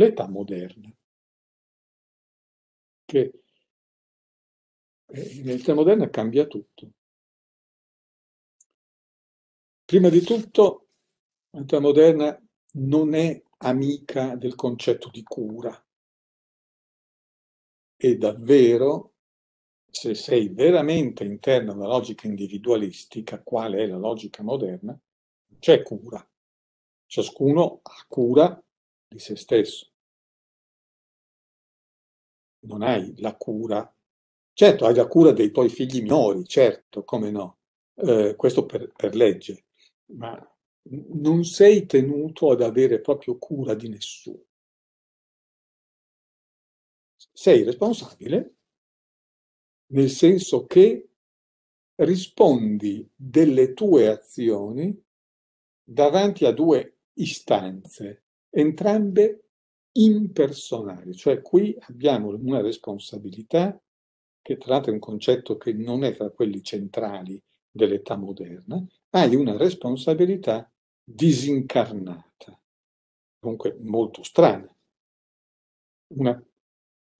l'età moderna, che eh, l'età moderna cambia tutto. Prima di tutto, l'età moderna non è amica del concetto di cura. E davvero, se sei veramente interno a una logica individualistica, quale è la logica moderna, c'è cura. Ciascuno ha cura di se stesso. Non hai la cura. Certo, hai la cura dei tuoi figli minori, certo, come no, eh, questo per, per legge, ma non sei tenuto ad avere proprio cura di nessuno. Sei responsabile nel senso che rispondi delle tue azioni davanti a due istanze, entrambe impersonali, cioè qui abbiamo una responsabilità che tra l'altro è un concetto che non è tra quelli centrali dell'età moderna, hai una responsabilità disincarnata, comunque molto strana, una,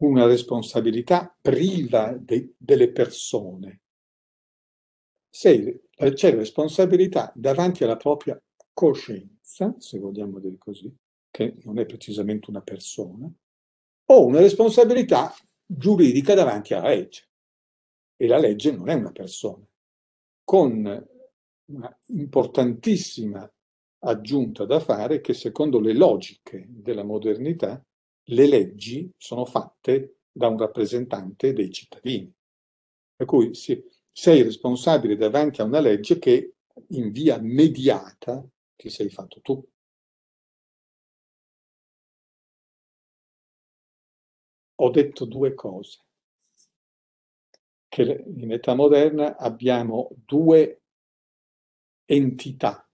una responsabilità priva de, delle persone. Sei, c'è responsabilità davanti alla propria coscienza, se vogliamo dire così, che non è precisamente una persona, o una responsabilità giuridica davanti alla legge. E la legge non è una persona. Con una importantissima aggiunta da fare che secondo le logiche della modernità le leggi sono fatte da un rappresentante dei cittadini. Per cui sei responsabile davanti a una legge che in via mediata ti sei fatto tu. ho detto due cose. Che in età moderna abbiamo due entità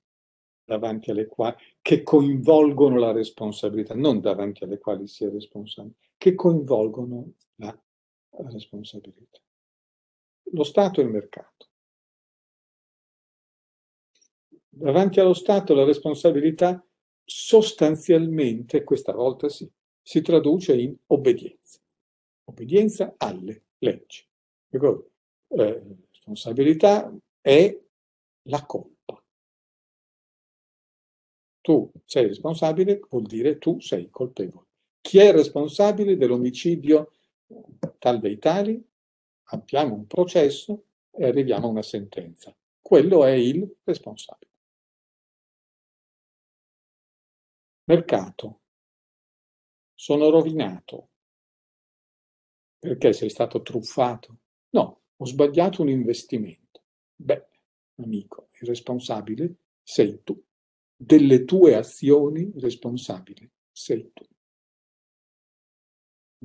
davanti alle quali, che coinvolgono la responsabilità, non davanti alle quali si è responsabili, che coinvolgono la responsabilità. Lo Stato e il mercato. Davanti allo Stato la responsabilità sostanzialmente, questa volta sì, si traduce in obbedienza, obbedienza alle leggi. Ricordo, ecco, eh, responsabilità è la colpa. Tu sei responsabile vuol dire tu sei colpevole. Chi è responsabile dell'omicidio tal dei tali? Abbiamo un processo e arriviamo a una sentenza. Quello è il responsabile. Mercato, sono rovinato. Perché sei stato truffato? No, ho sbagliato un investimento. Beh, amico, il responsabile sei tu. Delle tue azioni responsabile sei tu.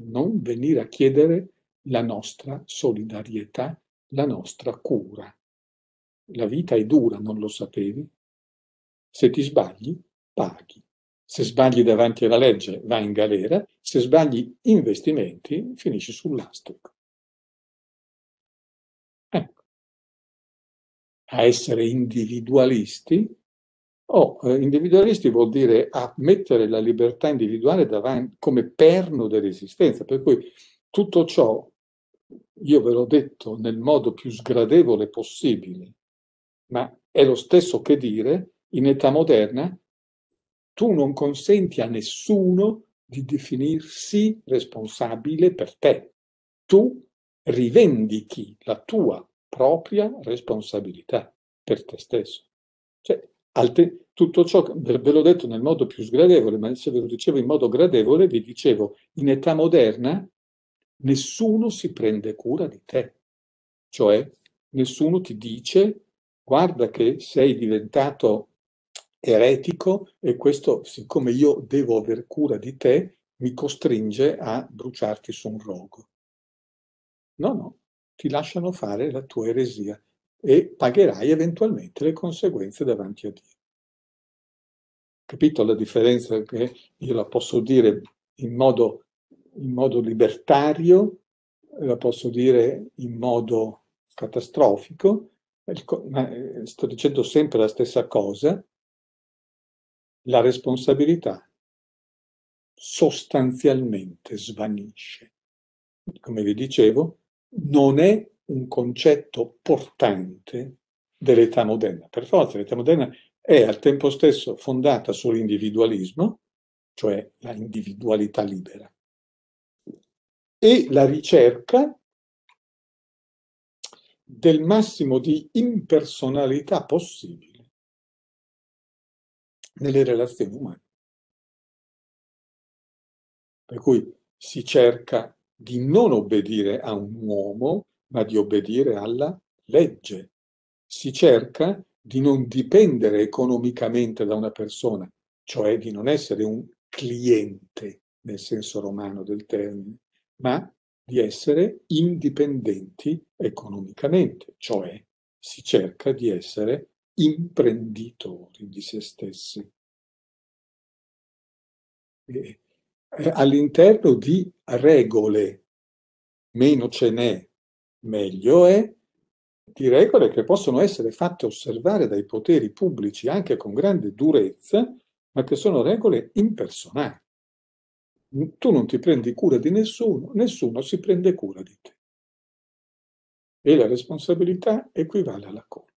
Non venire a chiedere la nostra solidarietà, la nostra cura. La vita è dura, non lo sapevi? Se ti sbagli, paghi. Se sbagli davanti alla legge vai in galera, se sbagli investimenti finisci sull'astrico. Ecco. A essere individualisti o oh, individualisti vuol dire a mettere la libertà individuale davanti, come perno dell'esistenza, per cui tutto ciò, io ve l'ho detto nel modo più sgradevole possibile, ma è lo stesso che dire in età moderna tu non consenti a nessuno di definirsi responsabile per te. Tu rivendichi la tua propria responsabilità per te stesso. Cioè, te, tutto ciò, ve l'ho detto nel modo più sgradevole, ma se ve lo dicevo in modo gradevole, vi dicevo, in età moderna nessuno si prende cura di te. Cioè, nessuno ti dice, guarda che sei diventato eretico e questo, siccome io devo aver cura di te, mi costringe a bruciarti su un rogo. No, no, ti lasciano fare la tua eresia e pagherai eventualmente le conseguenze davanti a Dio. Capito la differenza che io la posso dire in modo, in modo libertario, la posso dire in modo catastrofico, ma eh, sto dicendo sempre la stessa cosa, la responsabilità sostanzialmente svanisce. Come vi dicevo, non è un concetto portante dell'età moderna. Per forza, l'età moderna è al tempo stesso fondata sull'individualismo, cioè la individualità libera, e la ricerca del massimo di impersonalità possibile nelle relazioni umane. Per cui si cerca di non obbedire a un uomo, ma di obbedire alla legge. Si cerca di non dipendere economicamente da una persona, cioè di non essere un cliente nel senso romano del termine, ma di essere indipendenti economicamente, cioè si cerca di essere imprenditori di se stessi. E eh, all'interno di regole, meno ce n'è, meglio è, di regole che possono essere fatte osservare dai poteri pubblici anche con grande durezza, ma che sono regole impersonali. Tu non ti prendi cura di nessuno, nessuno si prende cura di te. E la responsabilità equivale alla colpa.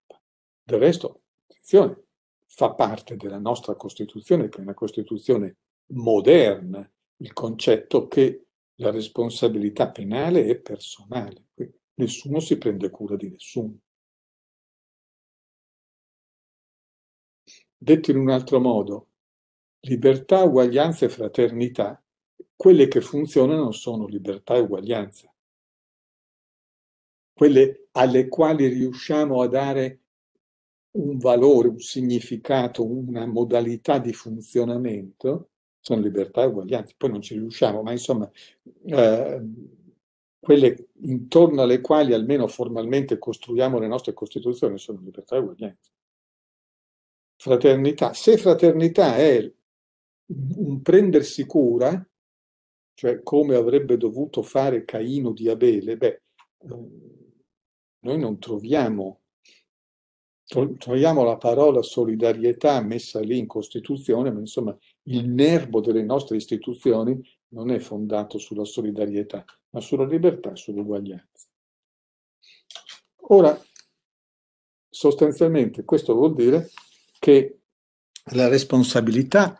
Del resto, attenzione, fa parte della nostra Costituzione, che è una Costituzione moderna, il concetto che la responsabilità penale è personale, quindi nessuno si prende cura di nessuno. Detto in un altro modo, libertà, uguaglianza e fraternità, quelle che funzionano sono libertà e uguaglianza, quelle alle quali riusciamo a dare un valore, un significato, una modalità di funzionamento, sono libertà e uguaglianza, poi non ci riusciamo, ma insomma, eh, quelle intorno alle quali almeno formalmente costruiamo le nostre Costituzioni sono libertà e uguaglianza. Fraternità. Se fraternità è un prendersi cura, cioè come avrebbe dovuto fare Caino di Abele, beh, eh, noi non troviamo Troviamo la parola solidarietà messa lì in Costituzione, ma insomma il nervo delle nostre istituzioni non è fondato sulla solidarietà, ma sulla libertà e sull'uguaglianza. Ora, sostanzialmente questo vuol dire che la responsabilità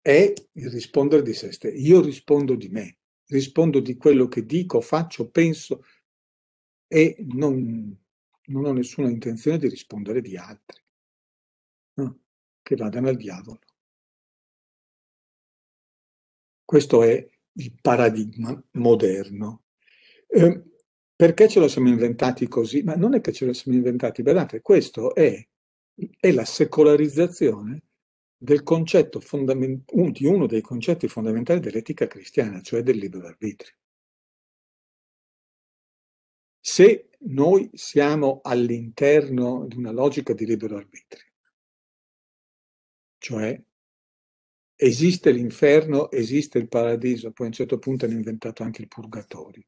è il rispondere di se stessi. Io rispondo di me, rispondo di quello che dico, faccio, penso e non non ho nessuna intenzione di rispondere di altri, no? che vadano al diavolo. Questo è il paradigma moderno. Eh, perché ce lo siamo inventati così? Ma non è che ce lo siamo inventati, guardate, questo è, è la secolarizzazione del concetto fondament- di uno dei concetti fondamentali dell'etica cristiana, cioè del libero arbitrio. Se noi siamo all'interno di una logica di libero arbitrio. Cioè, esiste l'inferno, esiste il paradiso, poi a un certo punto hanno inventato anche il purgatorio.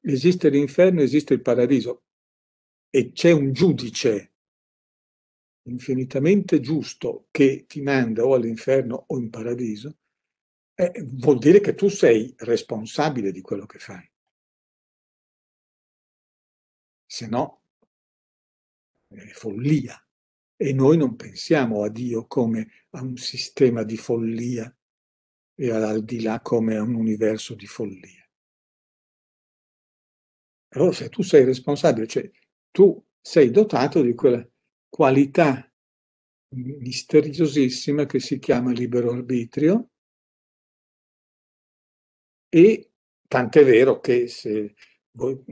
Esiste l'inferno, esiste il paradiso e c'è un giudice infinitamente giusto che ti manda o all'inferno o in paradiso, eh, vuol dire che tu sei responsabile di quello che fai se no è follia. E noi non pensiamo a Dio come a un sistema di follia e all'aldilà come a un universo di follia. Allora se tu sei responsabile, cioè tu sei dotato di quella qualità misteriosissima che si chiama libero arbitrio e tant'è vero che se voi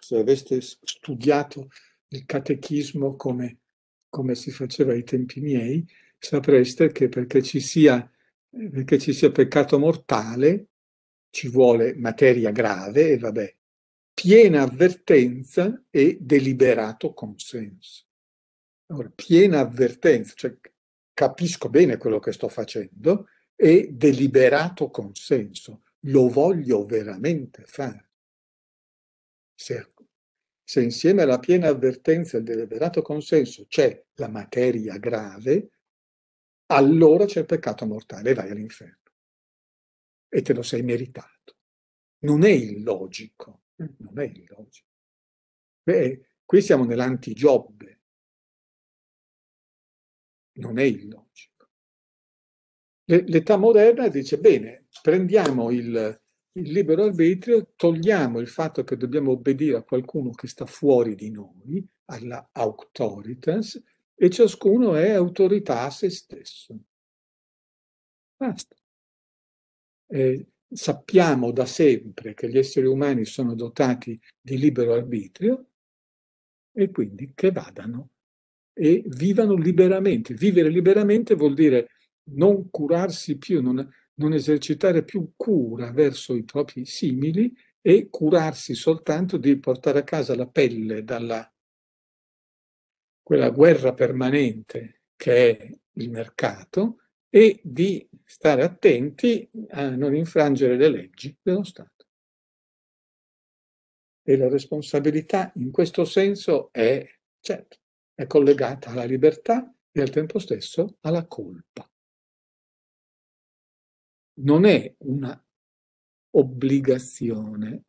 se aveste studiato il catechismo come, come si faceva ai tempi miei, sapreste che perché ci, sia, eh, perché ci sia peccato mortale ci vuole materia grave e vabbè, piena avvertenza e deliberato consenso. Allora, piena avvertenza, cioè capisco bene quello che sto facendo e deliberato consenso, lo voglio veramente fare se, se insieme alla piena avvertenza e al deliberato consenso c'è la materia grave, allora c'è il peccato mortale e vai all'inferno. E te lo sei meritato. Non è illogico, non è illogico. Beh, eh, qui siamo nell'antigiobbe. Non è illogico. L'età moderna dice, bene, prendiamo il, il libero arbitrio, togliamo il fatto che dobbiamo obbedire a qualcuno che sta fuori di noi, alla autoritas, e ciascuno è autorità a se stesso. Basta. Eh, sappiamo da sempre che gli esseri umani sono dotati di libero arbitrio e quindi che vadano e vivano liberamente. Vivere liberamente vuol dire non curarsi più, non non esercitare più cura verso i propri simili e curarsi soltanto di portare a casa la pelle dalla quella guerra permanente che è il mercato e di stare attenti a non infrangere le leggi dello Stato. E la responsabilità in questo senso è, certo, è collegata alla libertà e al tempo stesso alla colpa non è una obbligazione,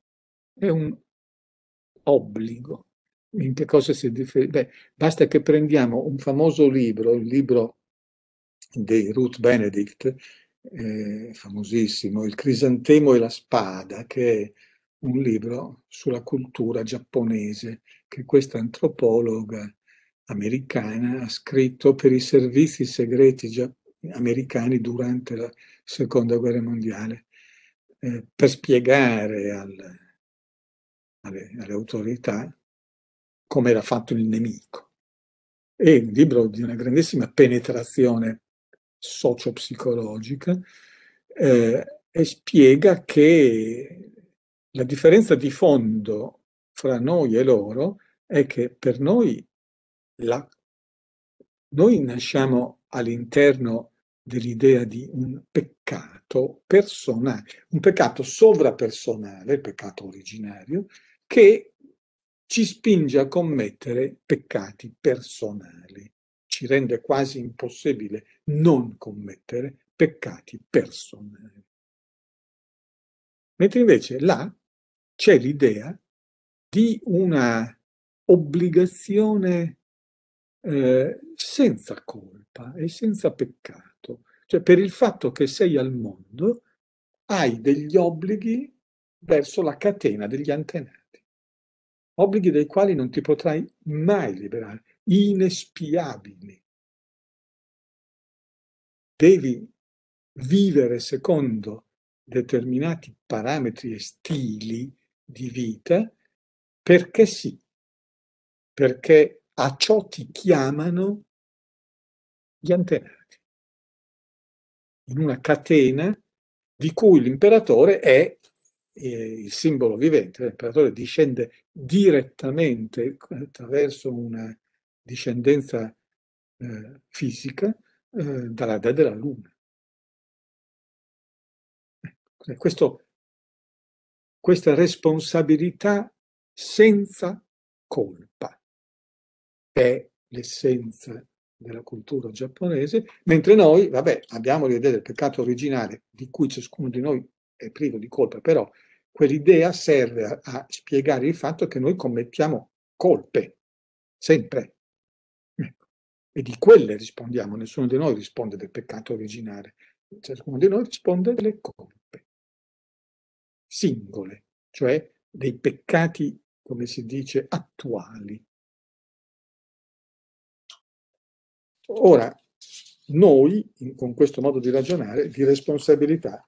è un obbligo. In che cosa si differisce? basta che prendiamo un famoso libro, il libro di Ruth Benedict, eh, famosissimo, Il crisantemo e la spada, che è un libro sulla cultura giapponese che questa antropologa americana ha scritto per i servizi segreti giapponesi americani durante la seconda guerra mondiale eh, per spiegare al, alle, alle, autorità come era fatto il nemico. È un libro di una grandissima penetrazione sociopsicologica eh, e spiega che la differenza di fondo fra noi e loro è che per noi la, noi nasciamo all'interno dell'idea di un peccato personale, un peccato sovrapersonale, il peccato originario, che ci spinge a commettere peccati personali, ci rende quasi impossibile non commettere peccati personali. Mentre invece là c'è l'idea di una obbligazione eh, senza colpa e senza peccato cioè per il fatto che sei al mondo hai degli obblighi verso la catena degli antenati, obblighi dai quali non ti potrai mai liberare, inespiabili. Devi vivere secondo determinati parametri e stili di vita perché sì, perché a ciò ti chiamano gli antenati in una catena di cui l'imperatore è eh, il simbolo vivente. L'imperatore discende direttamente attraverso una discendenza eh, fisica eh, dalla dea della luna. Ecco, eh, questo, questa responsabilità senza colpa è l'essenza della cultura giapponese, mentre noi, vabbè, abbiamo l'idea del peccato originale di cui ciascuno di noi è privo di colpa, però quell'idea serve a, a spiegare il fatto che noi commettiamo colpe, sempre. Ecco. E di quelle rispondiamo, nessuno di noi risponde del peccato originale, ciascuno di noi risponde delle colpe singole, cioè dei peccati, come si dice, attuali, Ora, noi, con questo modo di ragionare, di responsabilità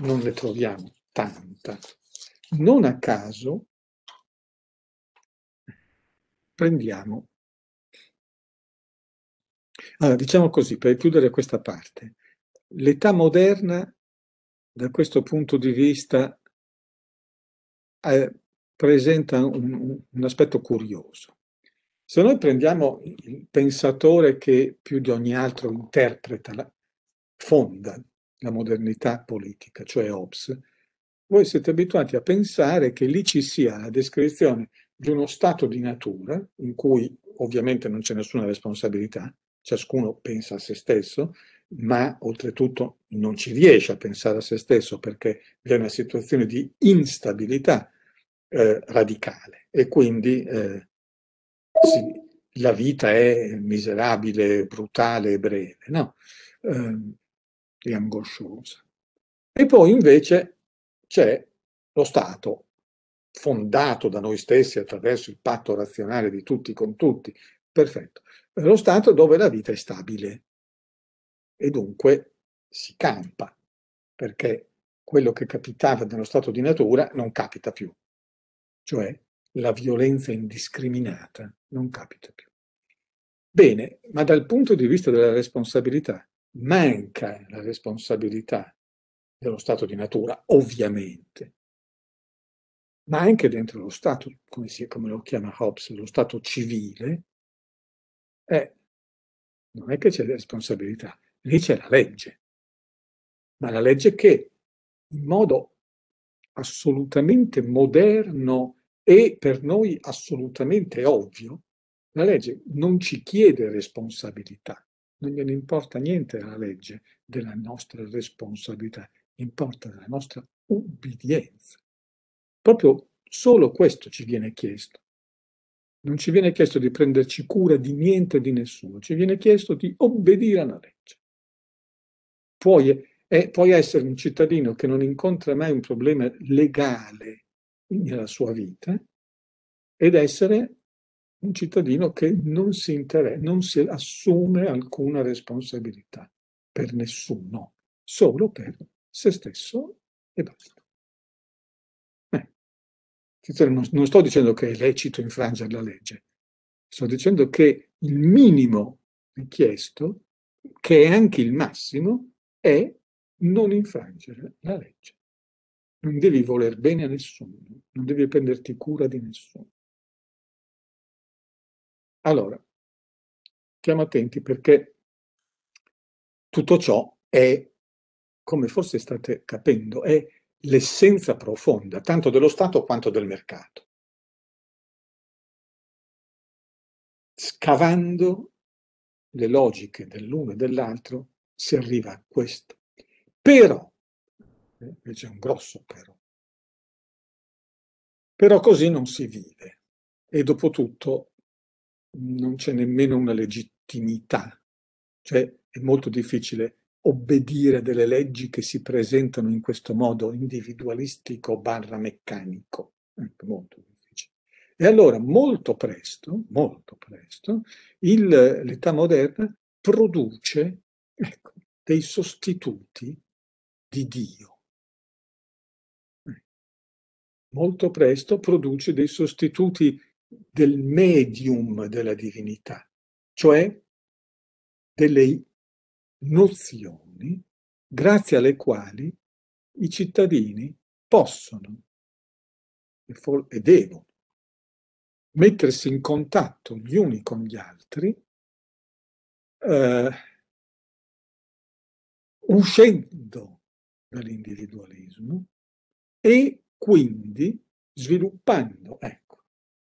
non ne troviamo tanta. Non a caso prendiamo... Allora, diciamo così, per chiudere questa parte, l'età moderna, da questo punto di vista, eh, presenta un, un aspetto curioso. Se noi prendiamo il pensatore che più di ogni altro interpreta, la, fonda la modernità politica, cioè Hobbes, voi siete abituati a pensare che lì ci sia la descrizione di uno stato di natura in cui ovviamente non c'è nessuna responsabilità, ciascuno pensa a se stesso, ma oltretutto non ci riesce a pensare a se stesso perché vi è una situazione di instabilità eh, radicale e quindi eh, sì, la vita è miserabile, brutale e breve, no? Eh, è angosciosa. E poi invece c'è lo Stato, fondato da noi stessi attraverso il patto razionale di tutti con tutti, perfetto, lo Stato dove la vita è stabile e dunque si campa, perché quello che capitava nello stato di natura non capita più. Cioè la violenza indiscriminata non capita più. Bene, ma dal punto di vista della responsabilità, manca la responsabilità dello stato di natura, ovviamente, ma anche dentro lo Stato, come, si, come lo chiama Hobbes, lo Stato civile, eh, non è che c'è responsabilità, lì c'è la legge, ma la legge che in modo assolutamente moderno è per noi assolutamente ovvio, la legge non ci chiede responsabilità, non gliene importa niente alla legge della nostra responsabilità, importa della nostra ubbidienza. Proprio solo questo ci viene chiesto. Non ci viene chiesto di prenderci cura di niente e di nessuno, ci viene chiesto di obbedire alla legge. Puoi, è, eh, puoi essere un cittadino che non incontra mai un problema legale nella sua vita ed essere un cittadino che non si, inter- non si assume alcuna responsabilità per nessuno, solo per se stesso e basta. Eh. non sto dicendo che è lecito infrangere la legge, sto dicendo che il minimo richiesto, che è anche il massimo, è non infrangere la legge non devi voler bene a nessuno, non devi prenderti cura di nessuno. Allora, stiamo attenti perché tutto ciò è, come forse state capendo, è l'essenza profonda, tanto dello Stato quanto del mercato. Scavando le logiche dell'uno e dell'altro si arriva a questo. Però eh, invece è un grosso però. Però così non si vive e dopo tutto non c'è nemmeno una legittimità, cioè è molto difficile obbedire a delle leggi che si presentano in questo modo individualistico barra meccanico, ecco, molto difficile. E allora molto presto, molto presto, il, l'età moderna produce ecco, dei sostituti di Dio molto presto produce dei sostituti del medium della divinità, cioè delle nozioni grazie alle quali i cittadini possono e devono mettersi in contatto gli uni con gli altri, eh, uscendo dall'individualismo e quindi sviluppando ecco,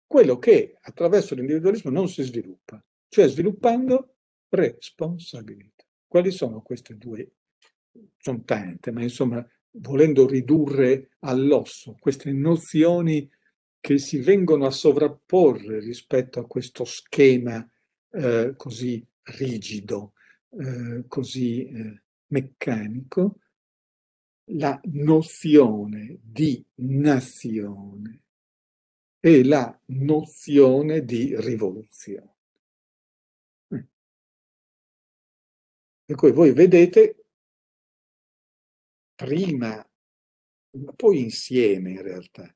quello che attraverso l'individualismo non si sviluppa, cioè sviluppando responsabilità. Quali sono queste due? Sono tante, ma insomma, volendo ridurre all'osso queste nozioni che si vengono a sovrapporre rispetto a questo schema eh, così rigido, eh, così eh, meccanico, la nozione di nazione e la nozione di rivoluzione. Eh. E poi voi vedete prima, ma poi insieme in realtà,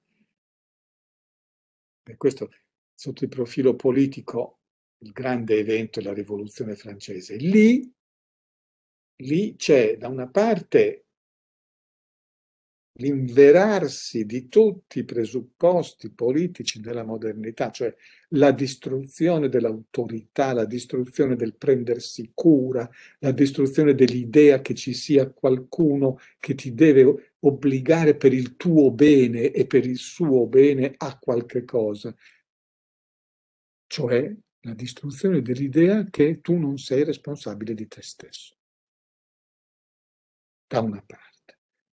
per questo sotto il profilo politico il grande evento è la rivoluzione francese. Lì, lì c'è da una parte l'inverarsi di tutti i presupposti politici della modernità, cioè la distruzione dell'autorità, la distruzione del prendersi cura, la distruzione dell'idea che ci sia qualcuno che ti deve obbligare per il tuo bene e per il suo bene a qualche cosa, cioè la distruzione dell'idea che tu non sei responsabile di te stesso, da una parte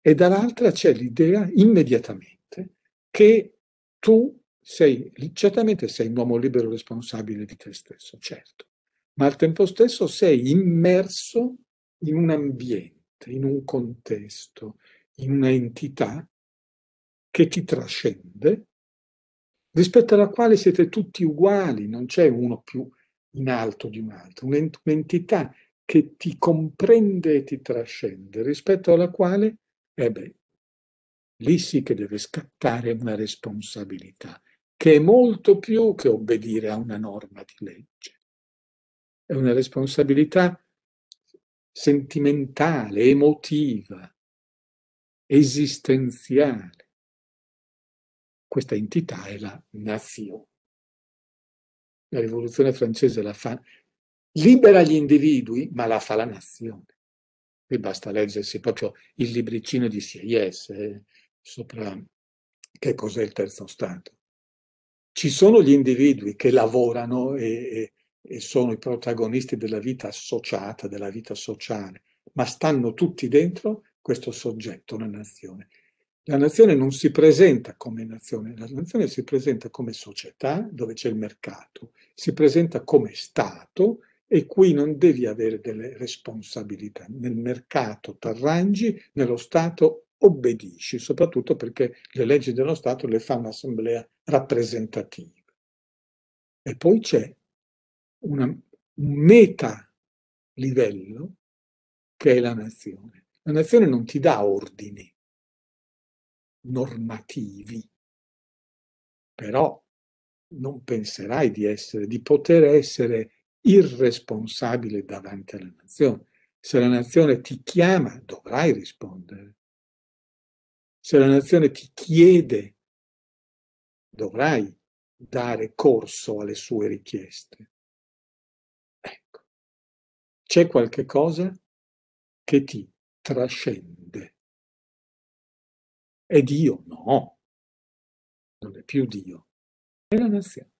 e dall'altra c'è l'idea immediatamente che tu sei, certamente sei un uomo libero responsabile di te stesso, certo, ma al tempo stesso sei immerso in un ambiente, in un contesto, in un'entità che ti trascende, rispetto alla quale siete tutti uguali, non c'è uno più in alto di un altro, un'entità che ti comprende e ti trascende, rispetto alla quale Ebbene, eh lì sì che deve scattare una responsabilità, che è molto più che obbedire a una norma di legge. È una responsabilità sentimentale, emotiva, esistenziale. Questa entità è la nazione. La rivoluzione francese la fa libera gli individui, ma la fa la nazione. Qui basta leggersi proprio il libricino di CIS eh, sopra che cos'è il terzo stato. Ci sono gli individui che lavorano e, e sono i protagonisti della vita associata, della vita sociale, ma stanno tutti dentro questo soggetto, la nazione. La nazione non si presenta come nazione, la nazione si presenta come società dove c'è il mercato, si presenta come Stato e qui non devi avere delle responsabilità. Nel mercato ti arrangi, nello Stato obbedisci, soprattutto perché le leggi dello Stato le fa un'assemblea rappresentativa. E poi c'è una, un meta livello che è la nazione. La nazione non ti dà ordini normativi, però non penserai di essere, di poter essere irresponsabile davanti alla nazione. Se la nazione ti chiama, dovrai rispondere. Se la nazione ti chiede, dovrai dare corso alle sue richieste. Ecco, c'è qualche cosa che ti trascende. È Dio? No, non è più Dio, è la nazione.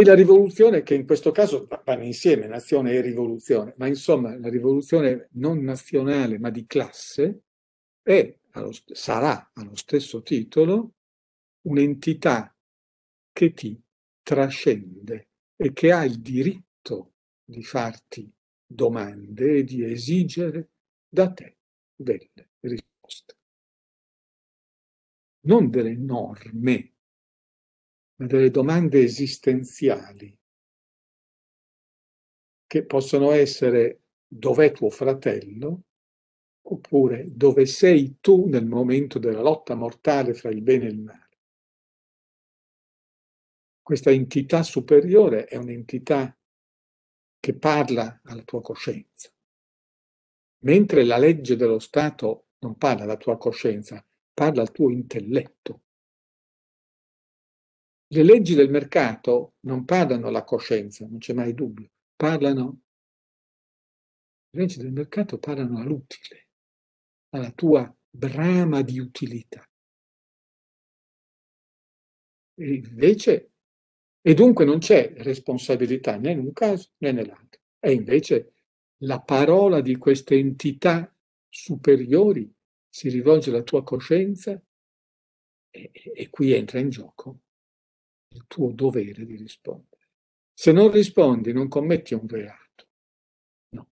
E la rivoluzione, che in questo caso vanno insieme nazione e rivoluzione, ma insomma la rivoluzione non nazionale ma di classe, è, allo, sarà allo stesso titolo un'entità che ti trascende e che ha il diritto di farti domande e di esigere da te delle risposte. Non delle norme ma delle domande esistenziali che possono essere dov'è tuo fratello oppure dove sei tu nel momento della lotta mortale fra il bene e il male. Questa entità superiore è un'entità che parla alla tua coscienza, mentre la legge dello Stato non parla alla tua coscienza, parla al tuo intelletto. Le leggi del mercato non parlano alla coscienza, non c'è mai dubbio, parlano, le leggi del mercato parlano all'utile, alla tua brama di utilità. E invece, e dunque non c'è responsabilità né in un caso né nell'altro. è invece la parola di queste entità superiori si rivolge alla tua coscienza e, e qui entra in gioco tuo dovere di rispondere. Se non rispondi non commetti un reato, no,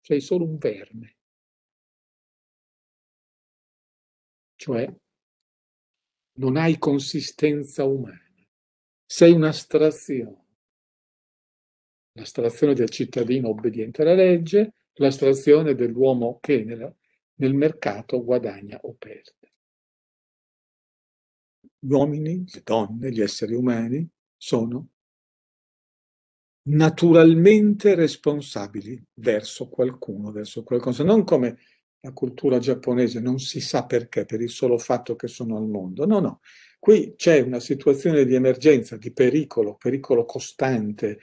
sei solo un verme, cioè non hai consistenza umana, sei un'astrazione, l'astrazione del cittadino obbediente alla legge, l'astrazione dell'uomo che nel mercato guadagna o perde. Gli uomini, le donne, gli esseri umani sono naturalmente responsabili verso qualcuno, verso qualcosa, non come la cultura giapponese, non si sa perché, per il solo fatto che sono al mondo. No, no, qui c'è una situazione di emergenza, di pericolo, pericolo costante,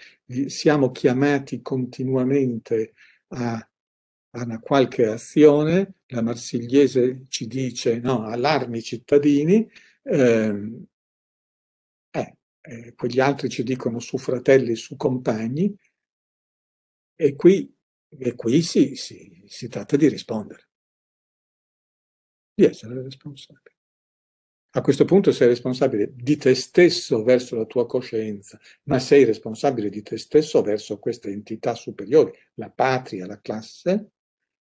siamo chiamati continuamente a, a una qualche azione, la marsigliese ci dice no, allarmi cittadini, Ehm, eh, eh, quegli altri ci dicono su fratelli, su compagni, e qui, e qui si, si, si tratta di rispondere, di essere responsabili. A questo punto sei responsabile di te stesso verso la tua coscienza, ma sei responsabile di te stesso verso questa entità superiore, la patria, la classe,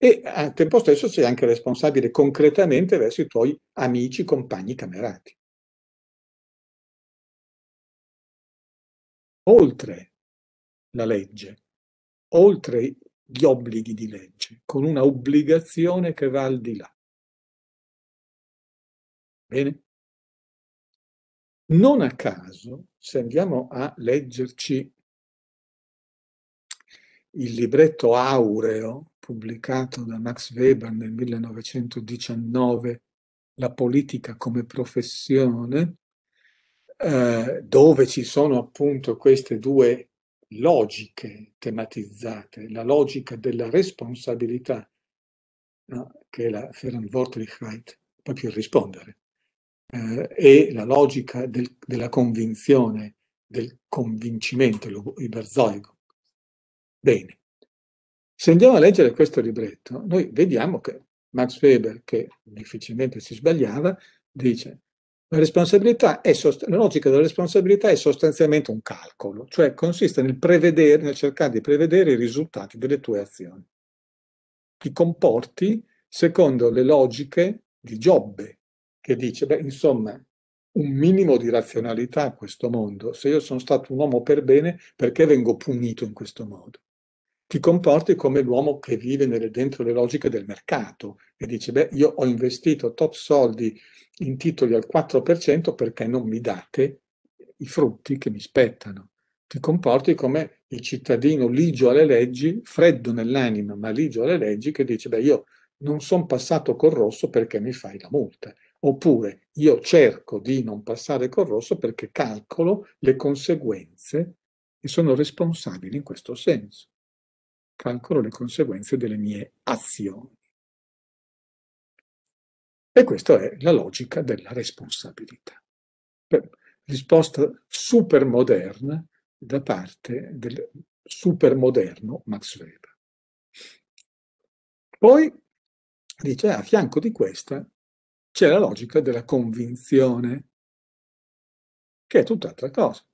e eh, al tempo stesso sei anche responsabile concretamente verso i tuoi amici, compagni, camerati. Oltre la legge, oltre gli obblighi di legge, con una obbligazione che va al di là. Bene? Non a caso, se andiamo a leggerci il libretto aureo pubblicato da Max Weber nel 1919, La politica come professione, eh, dove ci sono appunto queste due logiche tematizzate, la logica della responsabilità, no? che è la Verantwortlichkeit, proprio il rispondere, eh, e la logica del, della convinzione, del convincimento, lo Bene, se andiamo a leggere questo libretto, noi vediamo che Max Weber, che difficilmente si sbagliava, dice la, responsabilità è la logica della responsabilità è sostanzialmente un calcolo, cioè consiste nel, prevedere, nel cercare di prevedere i risultati delle tue azioni. Ti comporti secondo le logiche di Giobbe, che dice, beh, insomma, un minimo di razionalità a questo mondo. Se io sono stato un uomo per bene, perché vengo punito in questo modo? ti comporti come l'uomo che vive nelle, dentro le logiche del mercato e dice, beh, io ho investito top soldi in titoli al 4% perché non mi date i frutti che mi spettano. Ti comporti come il cittadino ligio alle leggi, freddo nell'anima, ma ligio alle leggi, che dice, beh, io non sono passato col rosso perché mi fai la multa. Oppure io cerco di non passare col rosso perché calcolo le conseguenze e sono responsabile in questo senso calcolo le conseguenze delle mie azioni. E questa è la logica della responsabilità. Risposta super moderna da parte del supermoderno Max Weber. Poi dice, a fianco di questa c'è la logica della convinzione, che è tutt'altra cosa.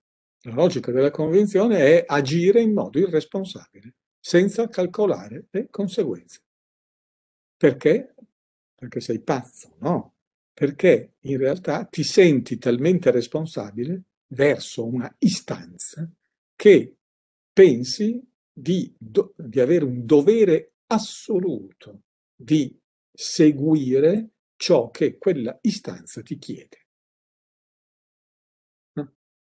La logica della convinzione è agire in modo irresponsabile senza calcolare le conseguenze. Perché? Perché sei pazzo, no? Perché in realtà ti senti talmente responsabile verso una istanza che pensi di, do- di avere un dovere assoluto di seguire ciò che quella istanza ti chiede,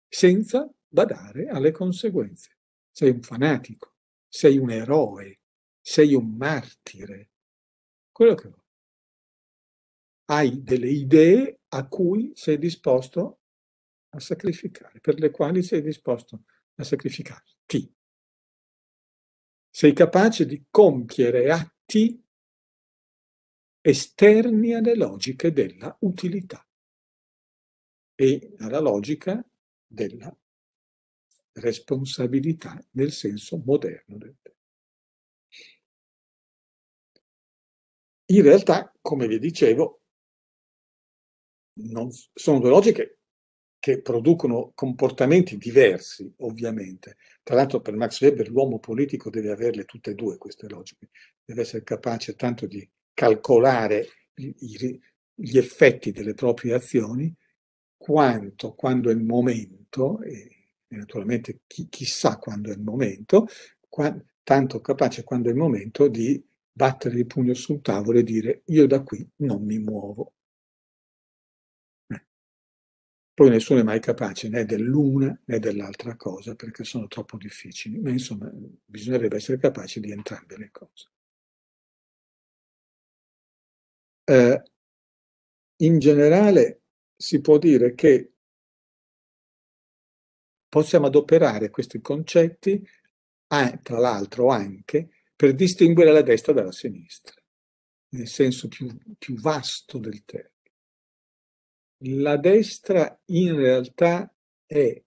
senza badare alle conseguenze. Sei un fanatico sei un eroe, sei un martire, quello che vuoi. Hai delle idee a cui sei disposto a sacrificare, per le quali sei disposto a sacrificarti. Sei capace di compiere atti esterni alle logiche della utilità e alla logica della responsabilità nel senso moderno del termine. In realtà, come vi dicevo, non, sono due logiche che producono comportamenti diversi, ovviamente. Tra l'altro per Max Weber l'uomo politico deve averle tutte e due queste logiche, deve essere capace tanto di calcolare gli effetti delle proprie azioni, quanto quando è il momento, e naturalmente chi, chissà quando è il momento, qua, tanto capace quando è il momento di battere il pugno sul tavolo e dire io da qui non mi muovo. Eh. Poi nessuno è mai capace né dell'una né dell'altra cosa perché sono troppo difficili, ma insomma bisognerebbe essere capaci di entrambe le cose. Eh, in generale si può dire che possiamo adoperare questi concetti, tra l'altro anche, per distinguere la destra dalla sinistra, nel senso più, più vasto del termine. La destra in realtà è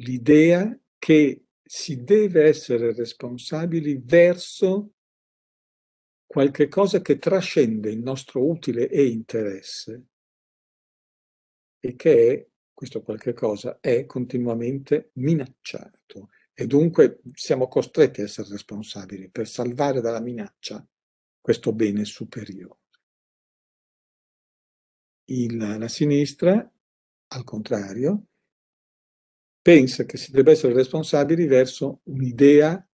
l'idea che si deve essere responsabili verso qualche cosa che trascende il nostro utile e interesse e che è questo qualche cosa è continuamente minacciato e dunque siamo costretti a essere responsabili per salvare dalla minaccia questo bene superiore. Il, la sinistra, al contrario, pensa che si debba essere responsabili verso un'idea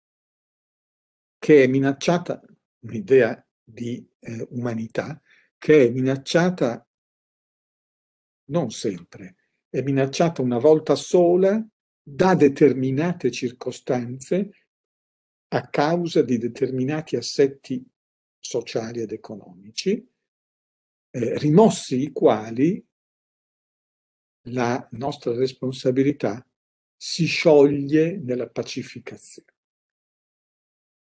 che è minacciata, un'idea di eh, umanità, che è minacciata non sempre, è minacciata una volta sola da determinate circostanze a causa di determinati assetti sociali ed economici, eh, rimossi i quali la nostra responsabilità si scioglie nella pacificazione.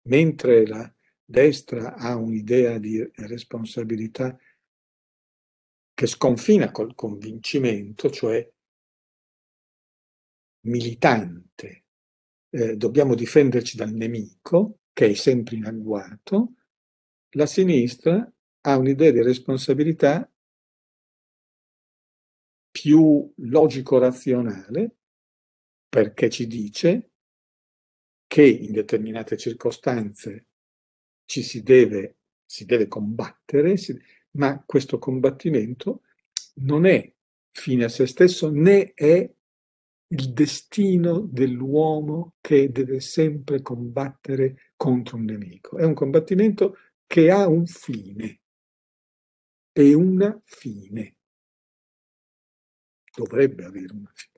Mentre la destra ha un'idea di responsabilità che sconfina col convincimento, cioè militante. Eh, dobbiamo difenderci dal nemico, che è sempre in agguato. La sinistra ha un'idea di responsabilità più logico-razionale, perché ci dice che in determinate circostanze ci si deve, si deve combattere, si, ma questo combattimento non è fine a se stesso né è il destino dell'uomo che deve sempre combattere contro un nemico. È un combattimento che ha un fine e una fine. Dovrebbe avere una fine.